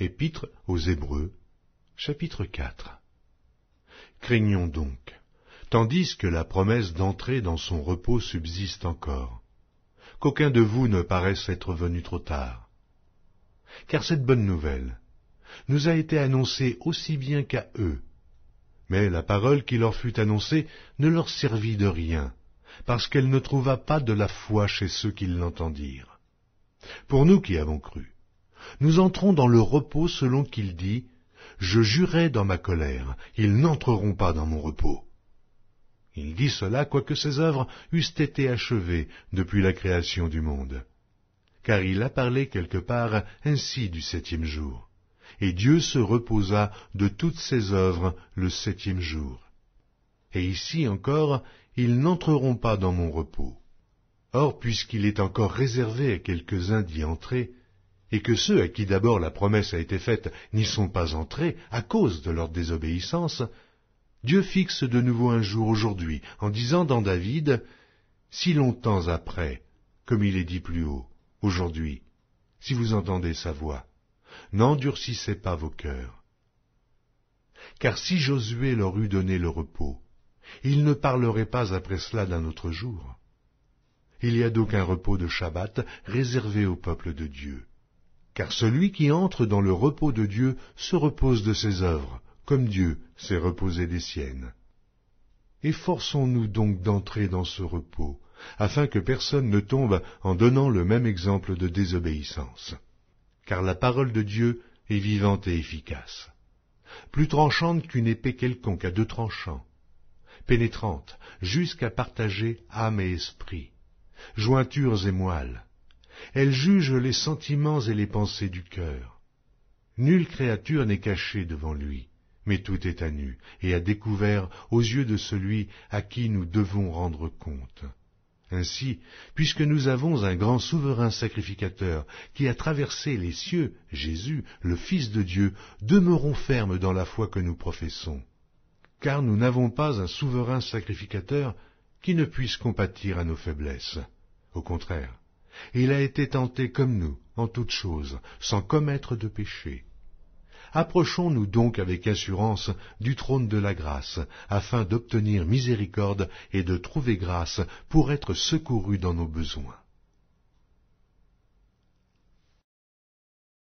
Épître aux Hébreux, chapitre 4. Craignons donc, tandis que la promesse d'entrer dans son repos subsiste encore, qu'aucun de vous ne paraisse être venu trop tard. Car cette bonne nouvelle nous a été annoncée aussi bien qu'à eux, mais la parole qui leur fut annoncée ne leur servit de rien, parce qu'elle ne trouva pas de la foi chez ceux qui l'entendirent. Pour nous qui avons cru, nous entrons dans le repos selon qu'il dit, Je jurai dans ma colère, ils n'entreront pas dans mon repos. Il dit cela quoique ses œuvres eussent été achevées depuis la création du monde. Car il a parlé quelque part ainsi du septième jour. Et Dieu se reposa de toutes ses œuvres le septième jour. Et ici encore, ils n'entreront pas dans mon repos. Or, puisqu'il est encore réservé à quelques-uns d'y entrer, et que ceux à qui d'abord la promesse a été faite n'y sont pas entrés à cause de leur désobéissance, Dieu fixe de nouveau un jour aujourd'hui, en disant dans David, Si longtemps après, comme il est dit plus haut, aujourd'hui, si vous entendez sa voix, n'endurcissez pas vos cœurs. Car si Josué leur eût donné le repos, ils ne parleraient pas après cela d'un autre jour. Il y a donc un repos de Shabbat réservé au peuple de Dieu. Car celui qui entre dans le repos de Dieu se repose de ses œuvres, comme Dieu s'est reposé des siennes. Efforçons-nous donc d'entrer dans ce repos, afin que personne ne tombe en donnant le même exemple de désobéissance. Car la parole de Dieu est vivante et efficace, plus tranchante qu'une épée quelconque à deux tranchants, pénétrante jusqu'à partager âme et esprit, jointures et moelles, elle juge les sentiments et les pensées du cœur. Nulle créature n'est cachée devant lui, mais tout est à nu et à découvert aux yeux de celui à qui nous devons rendre compte. Ainsi, puisque nous avons un grand souverain sacrificateur qui a traversé les cieux, Jésus, le Fils de Dieu, demeurons fermes dans la foi que nous professons, car nous n'avons pas un souverain sacrificateur qui ne puisse compatir à nos faiblesses. Au contraire, il a été tenté comme nous, en toutes choses, sans commettre de péché. Approchons-nous donc avec assurance du trône de la grâce, afin d'obtenir miséricorde et de trouver grâce pour être secourus dans nos besoins.